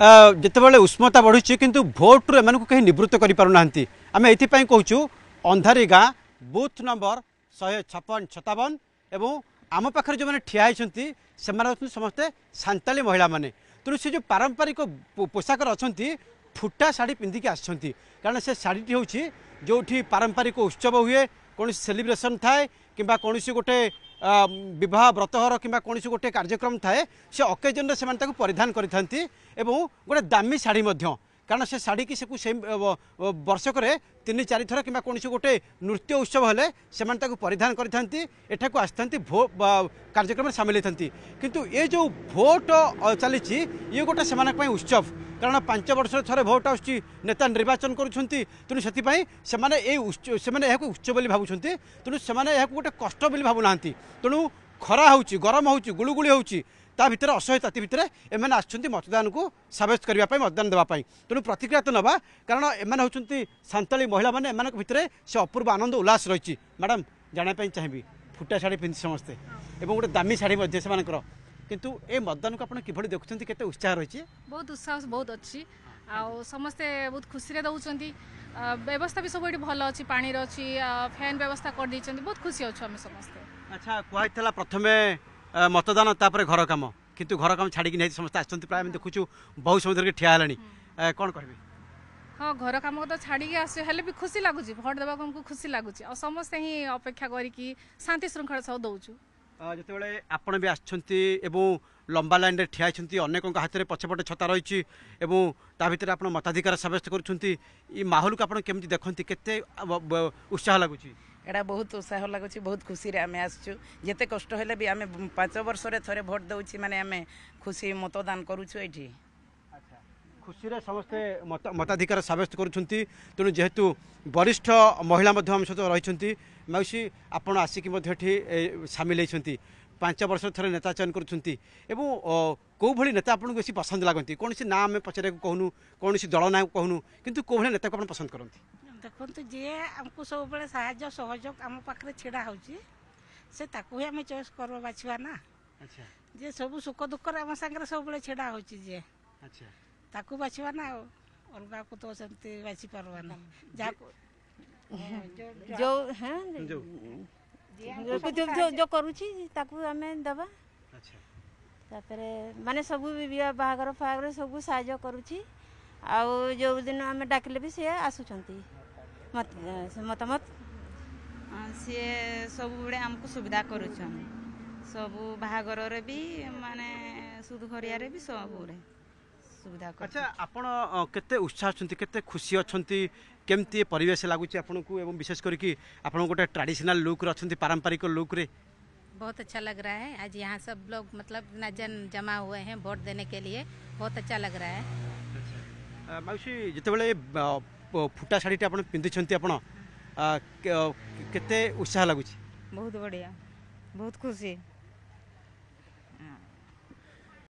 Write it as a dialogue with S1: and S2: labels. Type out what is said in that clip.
S1: जति उष्मता बढु चाहिँ किन भोट्रुत्त गरिपँ आमेप अंधारी गाँ बुथ नम्बर शपन छतावन एम पाखर जो ठिया समस्त सान्तालि महिला से जो पारम्परिक पोसाकर अहिले फुटा शाढी पिन्धिक आसन से कहाँ शाढी हौटि पारम्परिक उत्सव हेर्नु सेलब्रेसन थाए कम्बा गोटे বিবাহ ব্রতঘর কিংবা কৌশি গোটে কার্যক্রম থাকে সে অকেজনরে সে পরিধান করে থাকে এবং গোটে দামি শাড়ি মধ্যে কারণ সে শাড়িকি সে বর্ষকরে তিন চারি থর কিংবা কোণী গোটে নৃত্য উৎসব হলে সে তাকে পরিধান করে থাকে এঠাকু আসতে ভো কার্যক্রমে সামিল হয়ে কিন্তু এ যে ভোট চালিছি ইয়ে গোটে সে উৎসব কারণ পাঁচ বর্ষের থাকে ভোট আসছে নেতা নির্বাচন করছেন তেমন সেপাই সে এই সে উৎস বলে ভাবুছেন তেমন সে গোটে কষ্ট বলে ভাবু না তেমন খরা হচ্ছে গরম হচ্ছে গুড়গুড়ি হচ্ছে ତା ଭିତରେ ଅସହ୍ୟତା ଭିତରେ ଏମାନେ ଆସୁଛନ୍ତି ମତଦାନକୁ ସାବ୍ୟସ୍ତ କରିବା ପାଇଁ ମତଦାନ ଦେବା ପାଇଁ ତେଣୁ ପ୍ରତିକ୍ରିୟା ତ ନେବା କାରଣ ଏମାନେ ହେଉଛନ୍ତି ସାନ୍ତାଳୀ ମହିଳାମାନେ ଏମାନଙ୍କ ଭିତରେ ସେ ଅପୂର୍ବ ଆନନ୍ଦ ଉଲ୍ଲାସ ରହିଛି ମ୍ୟାଡ଼ାମ୍ ଜାଣିବା ପାଇଁ ଚାହିଁବି ଫୁଟା ଶାଢ଼ୀ ପିନ୍ଧି ସମସ୍ତେ ଏବଂ ଗୋଟେ ଦାମୀ ଶାଢ଼ୀ ମଧ୍ୟ ସେମାନଙ୍କର କିନ୍ତୁ ଏ ମତଦାନକୁ ଆପଣ କିଭଳି ଦେଖୁଛନ୍ତି କେତେ ଉତ୍ସାହ ରହିଛି ବହୁତ ଉତ୍ସାହ ବହୁତ ଅଛି ଆଉ ସମସ୍ତେ ବହୁତ ଖୁସିରେ ଦେଉଛନ୍ତି ବ୍ୟବସ୍ଥା ବି ସବୁ ଏଠି ଭଲ ଅଛି ପାଣିର ଅଛି ଫ୍ୟାନ୍ ବ୍ୟବସ୍ଥା କରିଦେଇଛନ୍ତି ବହୁତ ଖୁସି ଅଛୁ ଆମେ ସମସ୍ତେ ଆଚ୍ଛା କୁହାଯାଇଥିଲା ପ୍ରଥମେ मतदानु घर कम छाडिक समस्तै आम देखु बहु समय धेरै ठिया हर कम छाडिक आ खुसी भोट दबा खुसी लाग्छ हिँड्ने अपेक्षा गरिक शान्ति शृलाउने आपिस लम्बा लन ठिया अनेक पछपटे छताभर आताधिकार सब्यस्त गरु माहलको आमि देखत उत्साह लाग এটা বহুত উৎসাহ লাগুছি বহুত খুশিরে আমি আসছু যেতে কষ্ট হলে বি আমি পাঁচ বর্ষরে থরে ভোট দেউছি মানে আমি খুশি মতদান করুছু এটি আচ্ছা, খুশিরে সমস্তে মতাধিকার সাব্যস্ত করছেন তেমন যেহেতু বরিষ্ঠ মহিলা মধ্যে আমার সহ রয়েছেন মাউসী আপনার আসিকি মধ্যে এটি সামিল হয়েছেন পাঁচ বর্ষ থরে নেতা চয়ন করছেন এবং কোভাবে নেতা আপনার বেশি পছন্দ লাগতে কোণী না আমি পচারা কহুনু কোণী দল না কহুনু কিন্তু কোভাবে নেতা আপনার পছন্দ করতে ଦେଖନ୍ତୁ ଯିଏ ଆମକୁ ସବୁବେଳେ ସାହାଯ୍ୟ ସହଯୋଗ ଆମ ପାଖରେ ଛିଡ଼ା ହେଉଛି ସେ ତାକୁ ହିଁ ଆମେ ଚଏସ୍ କରିବ ବାଛିବା ନା ଯିଏ ସବୁ ସୁଖ ଦୁଃଖରେ ଆମ ସାଙ୍ଗରେ ସବୁବେଳେ ଛିଡ଼ା ହେଉଛି ଯିଏ ତାକୁ ବାଛିବା ନା ଆଉ ଅଲଗାକୁ ତ ସେମିତି ବାଛି ପାରିବା ନା ଯାହାକୁ ଯୋଉ ହଁ ଯୋଉ କରୁଛି ତାକୁ ଆମେ ଦେବା ତାପରେ ମାନେ ସବୁ ବିବାହ ବାହାଘର ଫାହାଘର ସବୁ ସାହାଯ୍ୟ କରୁଛି ଆଉ ଯୋଉ ଦିନ ଆମେ ଡାକିଲେ ବି ସିଏ ଆସୁଛନ୍ତି मत मत सी सब आमको सुविधा कर सब बाहर भी माने सुधरिया भी सब अच्छा केते उत्साह केते परेश लगुच विशेष करके ट्राडिशनाल लुक अच्छा पारंपरिक लुक रे बहुत अच्छा लग रहा है आज यहाँ सब लोग मतलब नजन जमा हुए हैं वोट देने के लिए बहुत अच्छा लग रहा है मौसी जिते ଫୁଟା ଶାଢ଼ୀଟା ଆପଣ ପିନ୍ଧିଛନ୍ତି ଆପଣ କେତେ ଉତ୍ସାହ ଲାଗୁଛି ବହୁତ ବଢ଼ିଆ ବହୁତ ଖୁସି